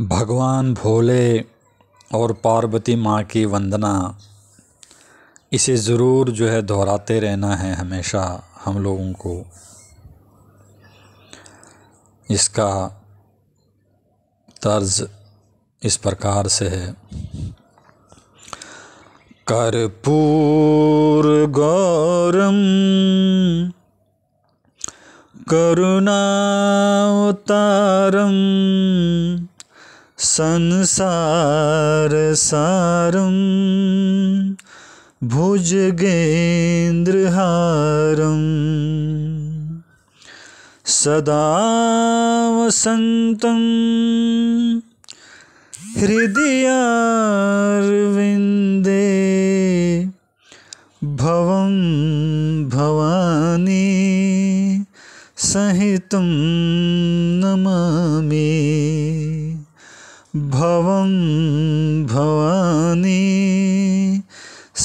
भगवान भोले और पार्वती माँ की वंदना इसे ज़रूर जो है दोहराते रहना है हमेशा हम लोगों को इसका तर्ज इस प्रकार से है कर्पूर गौरम करुणावतारम संसार संसारसारम् भुजगेन्द्रहारम् सदा वसन्तं हृदयार्विन्दे भव भवानी सहितं नमामि भवं भवानी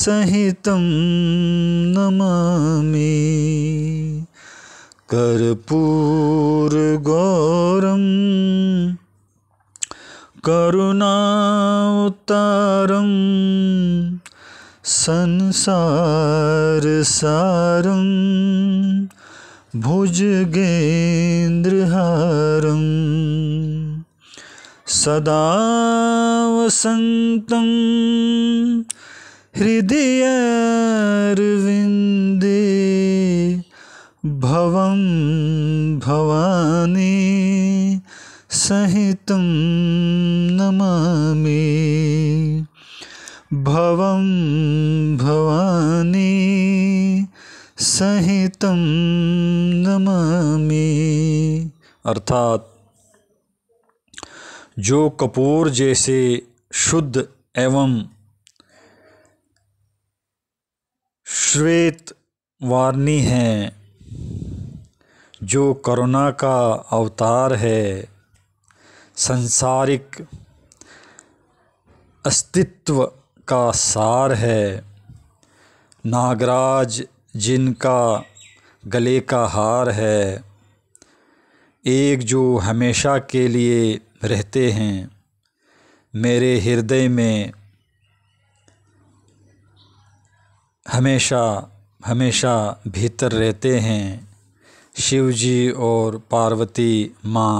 सहितं नमामि कर्पूरगौरं करुणावतारं संसारसारं भुजगेन्द्रहारम् सदा वसन्तं हृदयार्विन्दे भवं भवानी सहितं नमामि भवं भवानी सहित नमामि अर्थात जो कपूर जैसे शुद्ध एवं श्वेत वारणी हैं जो करुणा का अवतार है संसारिक अस्तित्व का सार है नागराज जिनका गले का हार है एक जो हमेशा के लिए रहते हैं मेरे हृदय में हमेशा हमेशा भीतर रहते हैं शिव जी और पार्वती माँ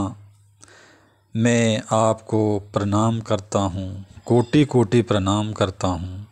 मैं आपको प्रणाम करता हूँ कोटि कोटि प्रणाम करता हूँ